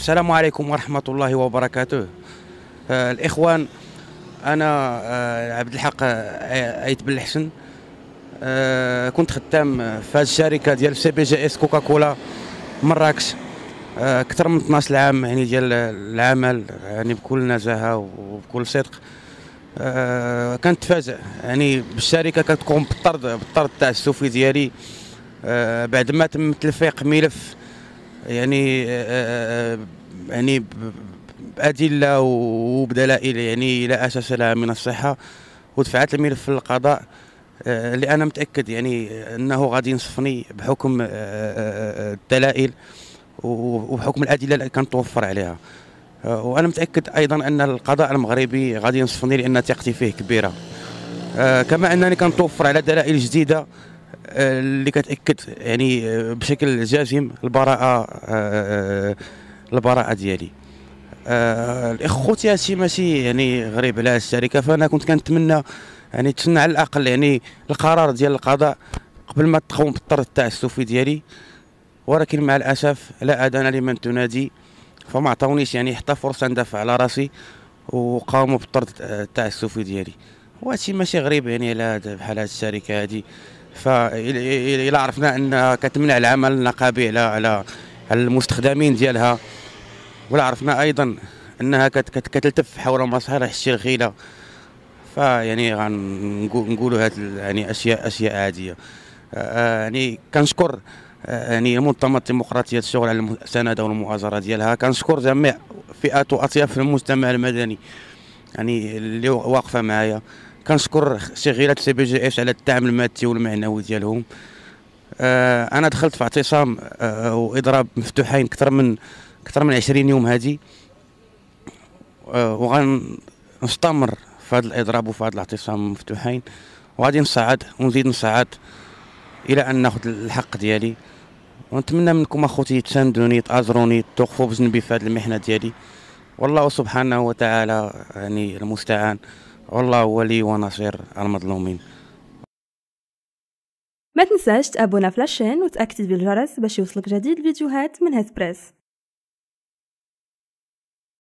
السلام عليكم ورحمة الله وبركاته آه، الإخوان أنا آه، عبد الحق أيت آه، بن الحسن كنت خدام في هذه الشركة ديال سي بي جي اس كوكاكولا مراكش أكثر من 12 عام يعني ديال العمل يعني بكل نزاهة وبكل صدق كنتفاجئ يعني بالشركة كتقوم بالطرد بالطرد تاع السوفي ديالي بعد ما تم تلفيق ملف يعني آه، آه، آه، يعني بادله وبدلائل يعني لا اساس لها من الصحه ودفعت الملف للقضاء اللي انا متاكد يعني انه غادي ينصفني بحكم الدلائل وبحكم الادله اللي كانت توفر عليها وانا متاكد ايضا ان القضاء المغربي غادي ينصفني لان ثقتي فيه كبيره كما انني توفر على دلائل جديده اللي كتاكد يعني بشكل جازم البراءه آه، آه، البراءه ديالي آه، الاخو ياسي ماشي يعني غريب على الشركه فانا كنت كنتمنى يعني تسنى على الاقل يعني القرار ديال القضاء قبل ما تقوم بالطرد التعسفي ديالي ولكن مع الاسف لا اذان لمن تنادي فما عطاونيش يعني حتى فرصه ندافع على راسي وقاموا بالطرد التعسفي ديالي وهادشي ماشي غريب يعني على بحال هاد الشركه هادي فإلا عرفنا أن كتمنع العمل النقابي على على على المستخدمين ديالها ولا عرفنا أيضا أنها كتلتف حول مصالح الشرخيلة فيعني غنقولوا هاد يعني أشياء أشياء عادية آه، يعني كنشكر آه، يعني منظمة ديمقراطية الشغل على المساندة والمؤازرة ديالها كنشكر جميع فئات وأطياف المجتمع المدني يعني اللي واقفة معايا كنشكر شغيله سي بي جي اس على الدعم المادي والمعنوي ديالهم آه، انا دخلت في اعتصام آه، واضراب مفتوحين اكثر من اكثر من 20 يوم هذه آه، وغنستمر في هذا الاضراب وفي هذا الاعتصام مفتوحين وغادي نصعد ونزيد نصعد الى ان ناخذ الحق ديالي ونتمنى منكم اخوتي تساندوني تازروني توقفوا بجنبي في هذه المحنه ديالي والله سبحانه وتعالى يعني المستعان والله ولي ونصير المظلومين ما تنساش تابونا فلاشين وتاكتب الجرس باش يوصلك جديد الفيديوهات من بريس